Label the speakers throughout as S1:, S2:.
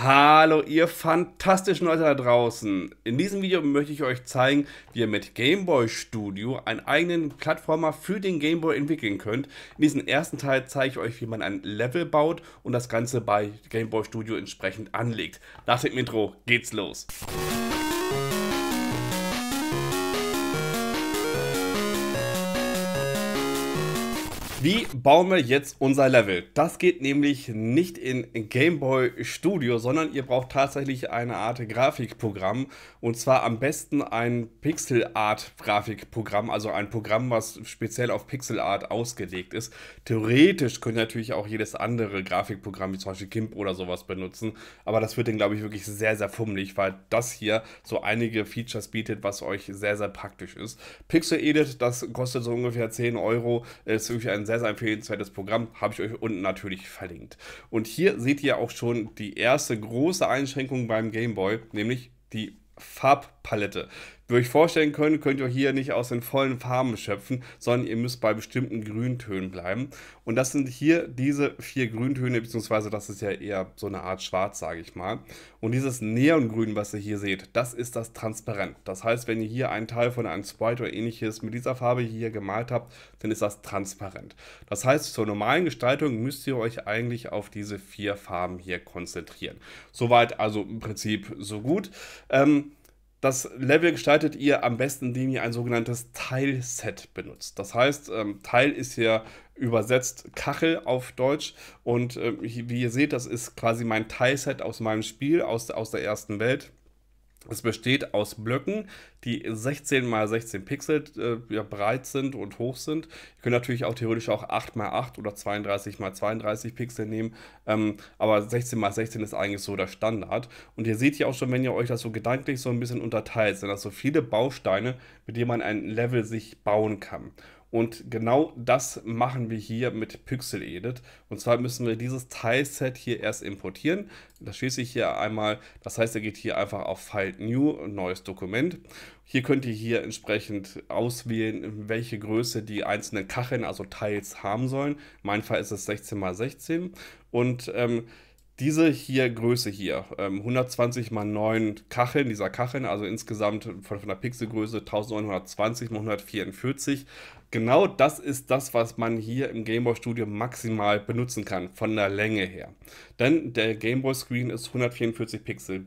S1: Hallo ihr fantastischen Leute da draußen. In diesem Video möchte ich euch zeigen, wie ihr mit Game Boy Studio einen eigenen Plattformer für den Game Boy entwickeln könnt. In diesem ersten Teil zeige ich euch, wie man ein Level baut und das Ganze bei Game Boy Studio entsprechend anlegt. Nach dem Intro geht's los. Musik Wie bauen wir jetzt unser Level? Das geht nämlich nicht in Game Boy Studio, sondern ihr braucht tatsächlich eine Art Grafikprogramm und zwar am besten ein Pixel Art Grafikprogramm, also ein Programm, was speziell auf Pixel Art ausgelegt ist. Theoretisch könnt ihr natürlich auch jedes andere Grafikprogramm, wie zum Beispiel GIMP oder sowas benutzen, aber das wird dann glaube ich wirklich sehr, sehr fummelig, weil das hier so einige Features bietet, was euch sehr, sehr praktisch ist. Pixel Edit, das kostet so ungefähr 10 Euro, ist wirklich ein sehr, sehr empfehlenswertes Programm, habe ich euch unten natürlich verlinkt. Und hier seht ihr auch schon die erste große Einschränkung beim Game Boy, nämlich die Farbpalette. Wie ihr euch vorstellen könnt, könnt ihr hier nicht aus den vollen Farben schöpfen, sondern ihr müsst bei bestimmten Grüntönen bleiben. Und das sind hier diese vier Grüntöne, beziehungsweise das ist ja eher so eine Art Schwarz, sage ich mal. Und dieses Neongrün, was ihr hier seht, das ist das Transparent. Das heißt, wenn ihr hier einen Teil von einem Sprite oder ähnliches mit dieser Farbe hier gemalt habt, dann ist das transparent. Das heißt, zur normalen Gestaltung müsst ihr euch eigentlich auf diese vier Farben hier konzentrieren. Soweit also im Prinzip so gut. Ähm, das Level gestaltet ihr am besten, indem ihr ein sogenanntes Teilset benutzt. Das heißt, ähm, Teil ist hier übersetzt Kachel auf Deutsch. Und äh, wie ihr seht, das ist quasi mein Teilset aus meinem Spiel, aus, aus der ersten Welt. Es besteht aus Blöcken, die 16 mal 16 Pixel äh, ja, breit sind und hoch sind. Ihr könnt natürlich auch theoretisch auch 8 mal 8 oder 32 mal 32 Pixel nehmen, ähm, aber 16 mal 16 ist eigentlich so der Standard. Und ihr seht hier auch schon, wenn ihr euch das so gedanklich so ein bisschen unterteilt, sind das so viele Bausteine, mit denen man ein Level sich bauen kann. Und genau das machen wir hier mit Pixel Edit. Und zwar müssen wir dieses Teilset hier erst importieren. Das schließe ich hier einmal. Das heißt, er geht hier einfach auf File New, neues Dokument. Hier könnt ihr hier entsprechend auswählen, welche Größe die einzelnen Kacheln, also Teils, haben sollen. In meinem Fall ist es 16 x 16. Und ähm, diese hier Größe hier, 120 ähm, mal 9 Kacheln, dieser Kacheln, also insgesamt von, von der Pixelgröße 1920 mal 144. Genau das ist das, was man hier im Gameboy Studio maximal benutzen kann, von der Länge her. Denn der Gameboy Screen ist 144 Pixel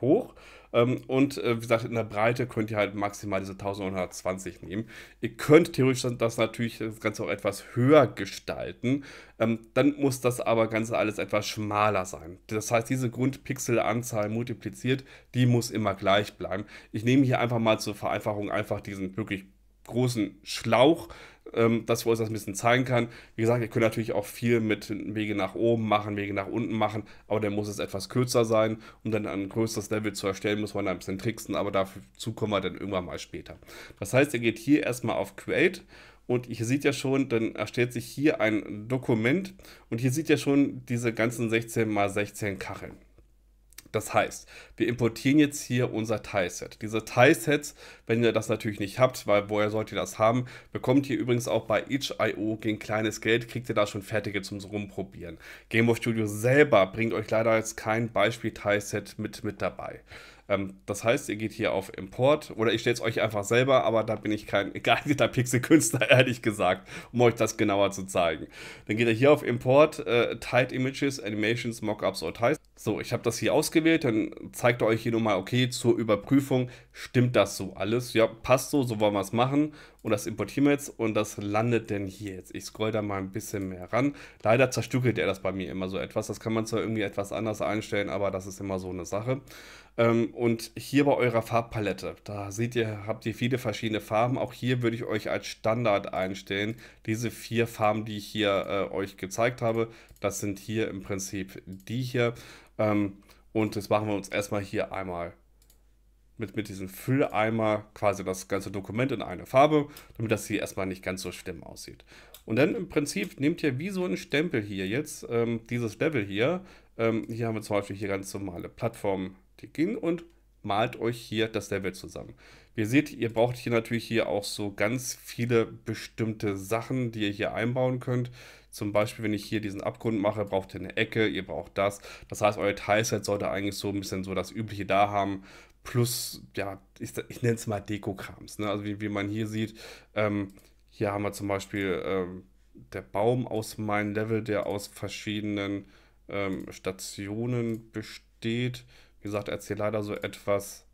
S1: hoch ähm, und äh, wie gesagt, in der Breite könnt ihr halt maximal diese 1920 nehmen. Ihr könnt theoretisch das natürlich das Ganze auch etwas höher gestalten. Ähm, dann muss das aber Ganze alles etwas schmaler sein. Das heißt, diese Grundpixelanzahl multipliziert, die muss immer gleich bleiben. Ich nehme hier einfach mal zur Vereinfachung einfach diesen wirklich großen Schlauch, ähm, dass wir uns das ein bisschen zeigen kann. Wie gesagt, ihr könnt natürlich auch viel mit Wege nach oben machen, Wege nach unten machen, aber dann muss es etwas kürzer sein. Um dann ein größeres Level zu erstellen, muss man ein bisschen tricksen, aber dazu kommen wir dann irgendwann mal später. Das heißt, ihr geht hier erstmal auf Create und ihr seht ja schon, dann erstellt sich hier ein Dokument und hier seht ihr schon diese ganzen 16 x 16 Kacheln. Das heißt, wir importieren jetzt hier unser Tileset. Diese tile wenn ihr das natürlich nicht habt, weil woher sollt ihr das haben, bekommt ihr übrigens auch bei itch.io gegen kleines Geld, kriegt ihr da schon fertige zum Rumprobieren. Game of Studio selber bringt euch leider jetzt kein beispiel Tileset mit, mit dabei ähm, das heißt, ihr geht hier auf Import oder ich stelle es euch einfach selber, aber da bin ich kein geeigneter Pixelkünstler, ehrlich gesagt, um euch das genauer zu zeigen. Dann geht ihr hier auf Import, äh, Tight Images, Animations, Mockups oder Tiles. So, ich habe das hier ausgewählt, dann zeigt er euch hier nochmal, okay, zur Überprüfung, stimmt das so alles? Ja, passt so, so wollen wir es machen. Und das importieren wir jetzt und das landet denn hier jetzt. Ich scroll da mal ein bisschen mehr ran. Leider zerstückelt er das bei mir immer so etwas. Das kann man zwar irgendwie etwas anders einstellen, aber das ist immer so eine Sache. Ähm, und hier bei eurer Farbpalette, da seht ihr, habt ihr viele verschiedene Farben. Auch hier würde ich euch als Standard einstellen. Diese vier Farben, die ich hier äh, euch gezeigt habe, das sind hier im Prinzip die hier. Ähm, und das machen wir uns erstmal hier einmal mit, mit diesem Fülleimer quasi das ganze Dokument in eine Farbe, damit das hier erstmal nicht ganz so schlimm aussieht. Und dann im Prinzip nehmt ihr wie so einen Stempel hier jetzt, ähm, dieses Level hier. Ähm, hier haben wir zum Beispiel hier ganz normale Plattformen, die gehen und malt euch hier das Level zusammen. Wie ihr seht, ihr braucht hier natürlich hier auch so ganz viele bestimmte Sachen, die ihr hier einbauen könnt. Zum Beispiel, wenn ich hier diesen Abgrund mache, braucht ihr eine Ecke, ihr braucht das. Das heißt, euer Tileset sollte eigentlich so ein bisschen so das Übliche da haben, plus, ja, ich, ich nenne es mal Dekokrams. Ne? Also wie, wie man hier sieht, ähm, hier haben wir zum Beispiel ähm, der Baum aus meinem Level, der aus verschiedenen ähm, Stationen besteht. Wie gesagt, er erzählt leider so etwas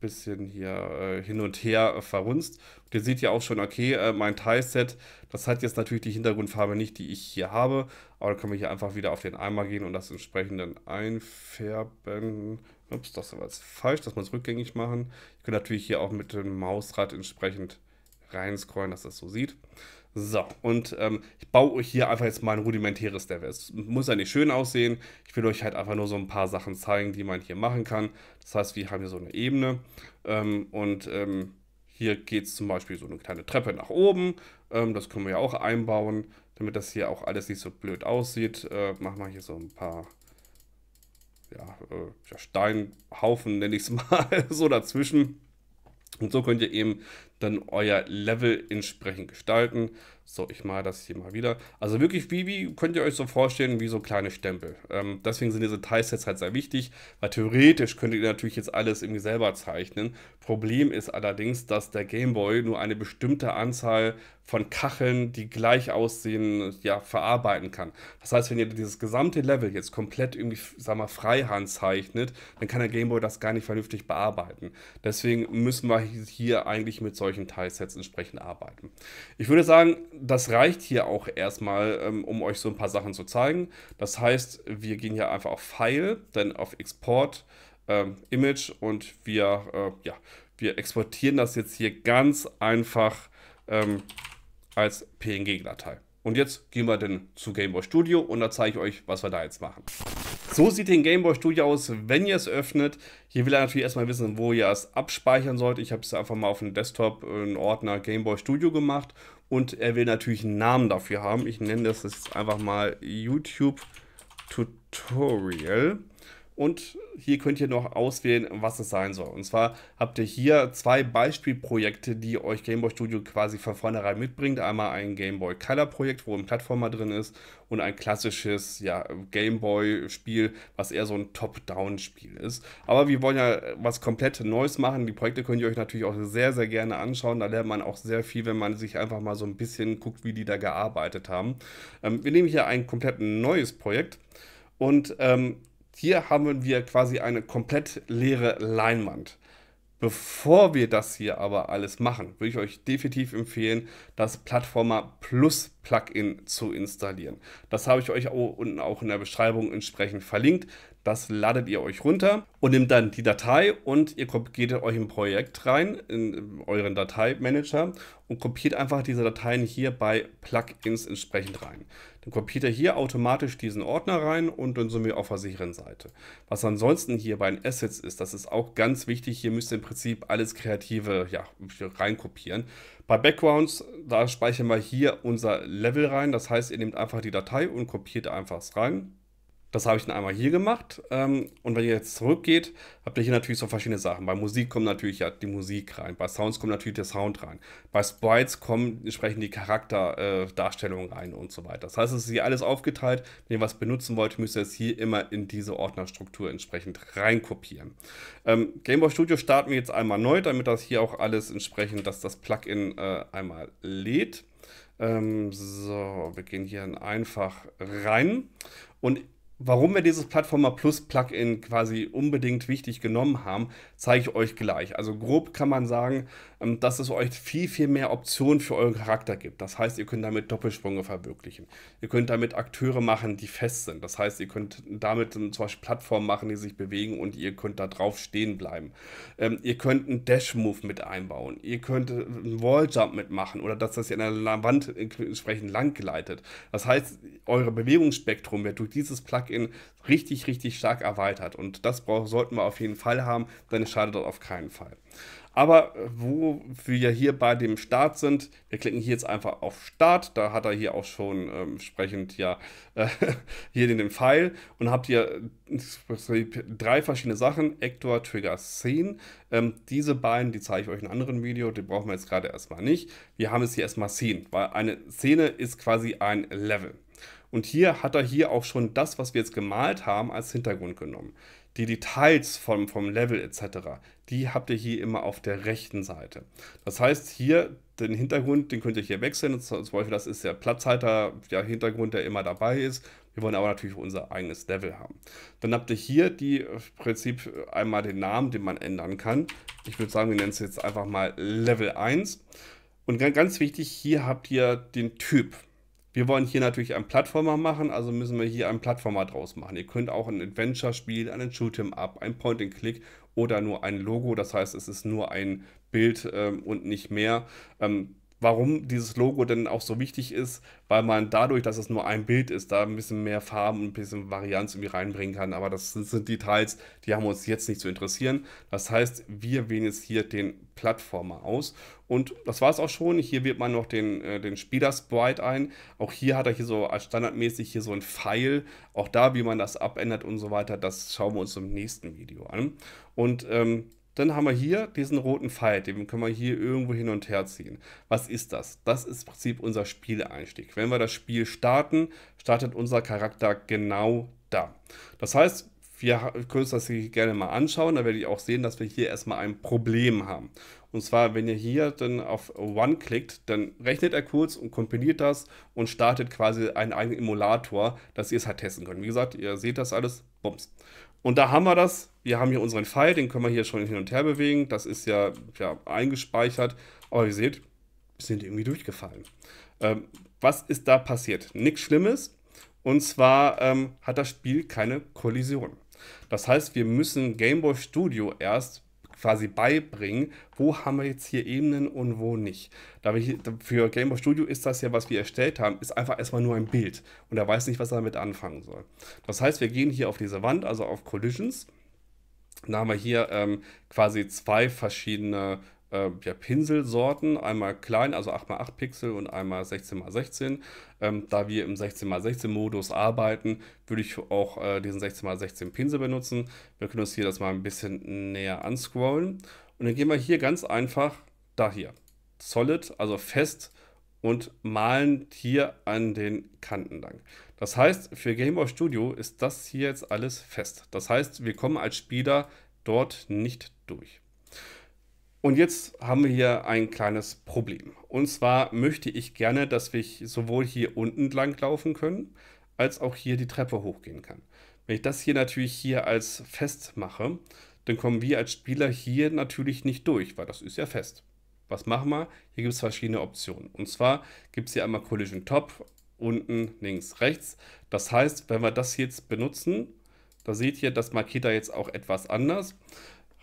S1: bisschen hier äh, hin und her äh, verrunzt. Und ihr seht ja auch schon, okay, äh, mein Teilset, das hat jetzt natürlich die Hintergrundfarbe nicht, die ich hier habe, aber dann können wir hier einfach wieder auf den Eimer gehen und das entsprechend dann einfärben. Ups, das war jetzt falsch, das muss rückgängig machen. Ihr könnt natürlich hier auch mit dem Mausrad entsprechend reinscrollen, dass das so sieht. So, und ähm, ich baue euch hier einfach jetzt mal ein rudimentäres Dev. Es muss ja nicht schön aussehen. Ich will euch halt einfach nur so ein paar Sachen zeigen, die man hier machen kann. Das heißt, wir haben hier so eine Ebene ähm, und ähm, hier geht es zum Beispiel so eine kleine Treppe nach oben. Ähm, das können wir ja auch einbauen, damit das hier auch alles nicht so blöd aussieht. Äh, machen wir hier so ein paar ja, äh, Steinhaufen, nenne ich es mal, so dazwischen. Und so könnt ihr eben dann euer Level entsprechend gestalten. So, ich mal das hier mal wieder. Also wirklich, wie, wie könnt ihr euch so vorstellen, wie so kleine Stempel. Ähm, deswegen sind diese Teilsets halt sehr wichtig, weil theoretisch könnt ihr natürlich jetzt alles irgendwie selber zeichnen. Problem ist allerdings, dass der Gameboy nur eine bestimmte Anzahl von Kacheln, die gleich aussehen, ja, verarbeiten kann. Das heißt, wenn ihr dieses gesamte Level jetzt komplett irgendwie, sag mal, freihand zeichnet, dann kann der Gameboy das gar nicht vernünftig bearbeiten. Deswegen müssen wir hier eigentlich mit solchen Teilsets entsprechend arbeiten. Ich würde sagen, das reicht hier auch erstmal, ähm, um euch so ein paar Sachen zu zeigen. Das heißt, wir gehen hier einfach auf File, dann auf Export, ähm, Image und wir, äh, ja, wir exportieren das jetzt hier ganz einfach ähm, als PNG-Datei. Und jetzt gehen wir dann zu Gameboy Studio und da zeige ich euch, was wir da jetzt machen. So sieht den Gameboy Studio aus, wenn ihr es öffnet. Hier will er natürlich erstmal wissen, wo ihr es abspeichern sollt. Ich habe es einfach mal auf dem Desktop äh, einen Ordner Gameboy Studio gemacht. Und er will natürlich einen Namen dafür haben. Ich nenne das jetzt einfach mal YouTube Tutorial. Und hier könnt ihr noch auswählen, was es sein soll. Und zwar habt ihr hier zwei Beispielprojekte, die euch Gameboy Studio quasi von vornherein mitbringt. Einmal ein Gameboy Color Projekt, wo ein Plattformer drin ist und ein klassisches ja, Game Spiel, was eher so ein Top-Down-Spiel ist. Aber wir wollen ja was komplett Neues machen. Die Projekte könnt ihr euch natürlich auch sehr, sehr gerne anschauen. Da lernt man auch sehr viel, wenn man sich einfach mal so ein bisschen guckt, wie die da gearbeitet haben. Ähm, wir nehmen hier ein komplett neues Projekt. Und ähm, hier haben wir quasi eine komplett leere Leinwand. Bevor wir das hier aber alles machen, würde ich euch definitiv empfehlen, das Plattformer Plus Plugin zu installieren. Das habe ich euch unten auch in der Beschreibung entsprechend verlinkt. Das ladet ihr euch runter und nehmt dann die Datei und ihr geht in euch im Projekt rein, in euren Dateimanager und kopiert einfach diese Dateien hier bei Plugins entsprechend rein. Dann kopiert ihr hier automatisch diesen Ordner rein und dann sind wir auf der sicheren Seite. Was ansonsten hier bei den Assets ist, das ist auch ganz wichtig. Hier müsst ihr im Prinzip alles Kreative ja, reinkopieren. Bei Backgrounds, da speichern wir hier unser Level rein. Das heißt, ihr nehmt einfach die Datei und kopiert einfach es rein. Das habe ich dann einmal hier gemacht. Ähm, und wenn ihr jetzt zurückgeht, habt ihr hier natürlich so verschiedene Sachen. Bei Musik kommt natürlich ja die Musik rein. Bei Sounds kommt natürlich der Sound rein. Bei Sprites kommen entsprechend die Charakterdarstellungen rein und so weiter. Das heißt, es ist hier alles aufgeteilt. Wenn ihr was benutzen wollt, müsst ihr es hier immer in diese Ordnerstruktur entsprechend reinkopieren. Ähm, Gameboy Studio starten wir jetzt einmal neu, damit das hier auch alles entsprechend, dass das Plugin äh, einmal lädt. Ähm, so, wir gehen hier einfach rein. Und Warum wir dieses Plattformer Plus Plugin quasi unbedingt wichtig genommen haben, zeige ich euch gleich. Also grob kann man sagen, ähm, dass es euch viel, viel mehr Optionen für euren Charakter gibt. Das heißt, ihr könnt damit Doppelsprünge verwirklichen. Ihr könnt damit Akteure machen, die fest sind. Das heißt, ihr könnt damit zum Beispiel Plattformen machen, die sich bewegen und ihr könnt da drauf stehen bleiben. Ähm, ihr könnt einen Dash-Move mit einbauen. Ihr könnt äh, einen Wall-Jump mitmachen oder dass das ihr an der Wand äh, entsprechend lang gleitet. Das heißt, eure Bewegungsspektrum wird durch dieses Plugin Geschmack richtig, richtig stark erweitert. Und das sollten wir auf jeden Fall haben, denn es schadet dort auf keinen Fall. Aber äh, wo wir ja hier bei dem Start sind, wir klicken hier jetzt einfach auf Start. Da hat er hier auch schon ähm, entsprechend ja äh, hier in den Pfeil und habt ihr äh, drei verschiedene Sachen: Actor, Trigger, Scene. Ähm, diese beiden, die zeige ich euch in einem anderen Video, die brauchen wir jetzt gerade erstmal nicht. Wir haben jetzt hier erstmal Scene, weil eine Szene ist quasi ein Level. Und hier hat er hier auch schon das, was wir jetzt gemalt haben, als Hintergrund genommen. Die Details vom, vom Level etc., die habt ihr hier immer auf der rechten Seite. Das heißt, hier den Hintergrund, den könnt ihr hier wechseln. Zum Beispiel, das ist der Platzhalter-Hintergrund, der immer dabei ist. Wir wollen aber natürlich unser eigenes Level haben. Dann habt ihr hier die äh, im Prinzip äh, einmal den Namen, den man ändern kann. Ich würde sagen, wir nennen es jetzt einfach mal Level 1. Und ganz wichtig, hier habt ihr den Typ. Wir wollen hier natürlich einen Plattformer machen, also müssen wir hier einen Plattformer draus machen. Ihr könnt auch ein Adventure-Spiel, einen Shoot'em-up, ein Point-and-Click oder nur ein Logo, das heißt, es ist nur ein Bild ähm, und nicht mehr. Ähm, warum dieses Logo denn auch so wichtig ist, weil man dadurch, dass es nur ein Bild ist, da ein bisschen mehr Farben und ein bisschen Varianz irgendwie reinbringen kann. Aber das sind, sind Details, die haben uns jetzt nicht zu interessieren. Das heißt, wir wählen jetzt hier den Plattformer aus. Und das war es auch schon. Hier wird man noch den, äh, den Spieler-Sprite ein. Auch hier hat er hier so als standardmäßig hier so ein Pfeil. Auch da, wie man das abändert und so weiter, das schauen wir uns im nächsten Video an. Und ähm, dann haben wir hier diesen roten Pfeil, den können wir hier irgendwo hin und her ziehen. Was ist das? Das ist im Prinzip unser Spieleinstieg. Wenn wir das Spiel starten, startet unser Charakter genau da. Das heißt, wir können uns das hier gerne mal anschauen. Da werde ich auch sehen, dass wir hier erstmal ein Problem haben. Und zwar, wenn ihr hier dann auf One klickt, dann rechnet er kurz und kompiliert das und startet quasi einen eigenen Emulator, dass ihr es halt testen könnt. Wie gesagt, ihr seht das alles, bums. Und da haben wir das. Wir haben hier unseren File, den können wir hier schon hin und her bewegen. Das ist ja, ja eingespeichert. Aber ihr seht, wir sind irgendwie durchgefallen. Ähm, was ist da passiert? Nichts Schlimmes. Und zwar ähm, hat das Spiel keine Kollision. Das heißt, wir müssen Game Boy Studio erst quasi beibringen, wo haben wir jetzt hier Ebenen und wo nicht. Da ich, für Game Boy Studio ist das ja, was wir erstellt haben, ist einfach erstmal nur ein Bild und er weiß nicht, was er damit anfangen soll. Das heißt, wir gehen hier auf diese Wand, also auf Collisions. Dann haben wir hier ähm, quasi zwei verschiedene äh, ja, Pinselsorten, einmal klein, also 8x8 Pixel und einmal 16x16. Ähm, da wir im 16x16-Modus arbeiten, würde ich auch äh, diesen 16x16 Pinsel benutzen. Wir können uns hier das mal ein bisschen näher anscrollen. Und dann gehen wir hier ganz einfach da hier. Solid, also fest und malen hier an den Kanten lang. Das heißt, für Game Boy Studio ist das hier jetzt alles fest. Das heißt, wir kommen als Spieler dort nicht durch. Und jetzt haben wir hier ein kleines Problem. Und zwar möchte ich gerne, dass wir sowohl hier unten lang laufen können, als auch hier die Treppe hochgehen kann. Wenn ich das hier natürlich hier als fest mache, dann kommen wir als Spieler hier natürlich nicht durch, weil das ist ja fest. Was machen wir? Hier gibt es verschiedene Optionen. Und zwar gibt es hier einmal Collision Top, unten, links, rechts. Das heißt, wenn wir das jetzt benutzen, da seht ihr, das markiert da jetzt auch etwas anders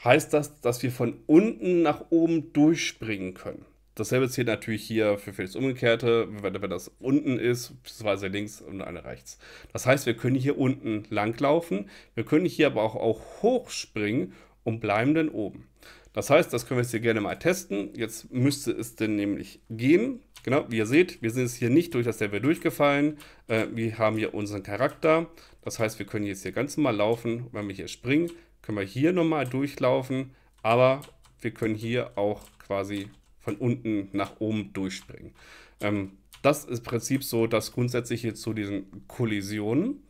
S1: heißt das, dass wir von unten nach oben durchspringen können. Dasselbe zählt natürlich hier für, das Umgekehrte, wenn, wenn das unten ist, beziehungsweise links und eine rechts. Das heißt, wir können hier unten langlaufen, wir können hier aber auch, auch hochspringen und bleiben dann oben. Das heißt, das können wir jetzt hier gerne mal testen. Jetzt müsste es denn nämlich gehen. Genau, wie ihr seht, wir sind jetzt hier nicht durch das Level durchgefallen. Äh, wir haben hier unseren Charakter. Das heißt, wir können jetzt hier ganz normal laufen. Wenn wir hier springen, können wir hier nochmal durchlaufen. Aber wir können hier auch quasi von unten nach oben durchspringen. Ähm, das ist im Prinzip so das Grundsätzliche zu diesen Kollisionen.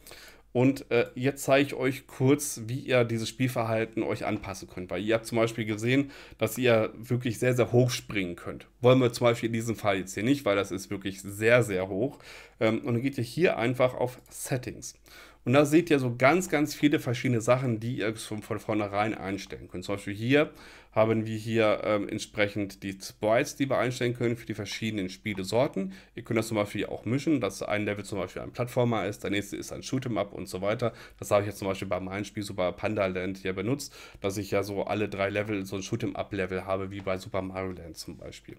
S1: Und äh, jetzt zeige ich euch kurz, wie ihr dieses Spielverhalten euch anpassen könnt. Weil ihr habt zum Beispiel gesehen, dass ihr wirklich sehr, sehr hoch springen könnt. Wollen wir zum Beispiel in diesem Fall jetzt hier nicht, weil das ist wirklich sehr, sehr hoch. Ähm, und dann geht ihr hier einfach auf Settings. Und da seht ihr so ganz, ganz viele verschiedene Sachen, die ihr von, von vornherein einstellen könnt. Zum Beispiel hier haben wir hier ähm, entsprechend die Sprites, die wir einstellen können für die verschiedenen Spielesorten. Ihr könnt das zum Beispiel auch mischen, dass ein Level zum Beispiel ein Plattformer ist, der nächste ist ein Shoot'em'up und so weiter. Das habe ich jetzt zum Beispiel bei meinem Spiel Super Panda Land hier benutzt, dass ich ja so alle drei Level so ein shootemup Level habe, wie bei Super Mario Land zum Beispiel.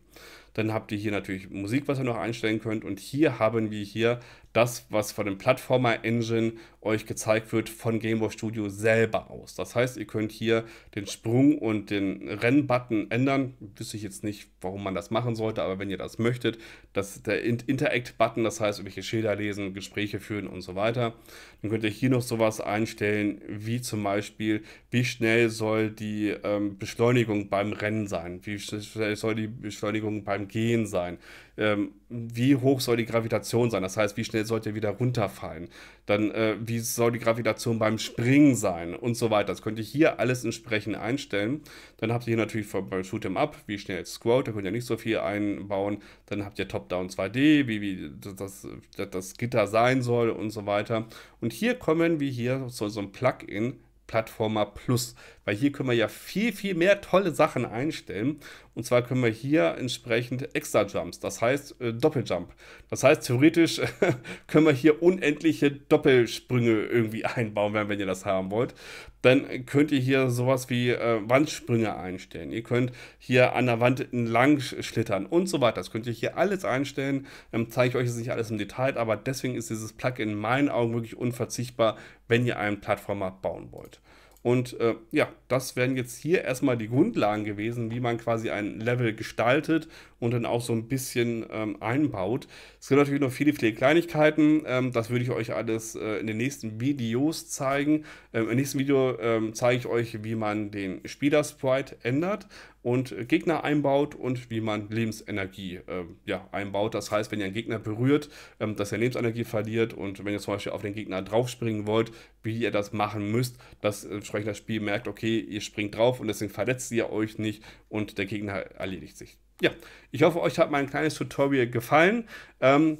S1: Dann habt ihr hier natürlich Musik, was ihr noch einstellen könnt. Und hier haben wir hier das, was von dem Plattformer Engine euch gezeigt wird, von Game Boy Studio selber aus. Das heißt, ihr könnt hier den Sprung und den Rennbutton ändern. Wüsste ich jetzt nicht, warum man das machen sollte, aber wenn ihr das möchtet, dass der Interact-Button, das heißt, irgendwelche Schilder lesen, Gespräche führen und so weiter. Dann könnt ihr hier noch sowas einstellen, wie zum Beispiel, wie schnell soll die ähm, Beschleunigung beim Rennen sein, wie schnell soll die Beschleunigung beim Gehen sein? Ähm, wie hoch soll die Gravitation sein? Das heißt, wie schnell sollte er wieder runterfallen? Dann, äh, wie soll die Gravitation beim Springen sein? Und so weiter. Das könnt ihr hier alles entsprechend einstellen. Dann habt ihr hier natürlich vom, beim Shoot'em Up, wie schnell jetzt Squat, da könnt ihr nicht so viel einbauen. Dann habt ihr Top-Down 2D, wie, wie das, das, das Gitter sein soll und so weiter. Und hier kommen wir hier zu so einem Plugin, Plattformer Plus, weil hier können wir ja viel, viel mehr tolle Sachen einstellen. Und zwar können wir hier entsprechend extra Jumps, das heißt äh, Doppeljump. Das heißt, theoretisch können wir hier unendliche Doppelsprünge irgendwie einbauen, wenn ihr das haben wollt dann könnt ihr hier sowas wie äh, Wandsprünge einstellen. Ihr könnt hier an der Wand entlang schlittern und so weiter. Das könnt ihr hier alles einstellen. Ähm, zeige ich euch jetzt nicht alles im Detail, aber deswegen ist dieses Plugin in meinen Augen wirklich unverzichtbar, wenn ihr einen Plattformer bauen wollt. Und äh, ja, das wären jetzt hier erstmal die Grundlagen gewesen, wie man quasi ein Level gestaltet und dann auch so ein bisschen ähm, einbaut. Es gibt natürlich noch viele, viele Kleinigkeiten. Ähm, das würde ich euch alles äh, in den nächsten Videos zeigen. Ähm, Im nächsten Video ähm, zeige ich euch, wie man den Spielersprite ändert und äh, Gegner einbaut und wie man Lebensenergie äh, ja, einbaut. Das heißt, wenn ihr einen Gegner berührt, ähm, dass er Lebensenergie verliert und wenn ihr zum Beispiel auf den Gegner draufspringen wollt, wie ihr das machen müsst, dass entsprechend das Spiel merkt, okay, ihr springt drauf und deswegen verletzt ihr euch nicht und der Gegner erledigt sich. Ja, ich hoffe, euch hat mein kleines Tutorial gefallen. Ähm,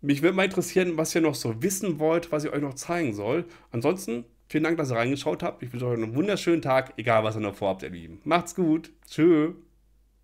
S1: mich würde mal interessieren, was ihr noch so wissen wollt, was ich euch noch zeigen soll. Ansonsten Vielen Dank, dass ihr reingeschaut habt. Ich wünsche euch einen wunderschönen Tag, egal was ihr noch vorhabt, ihr Lieben. Macht's gut. Tschüss.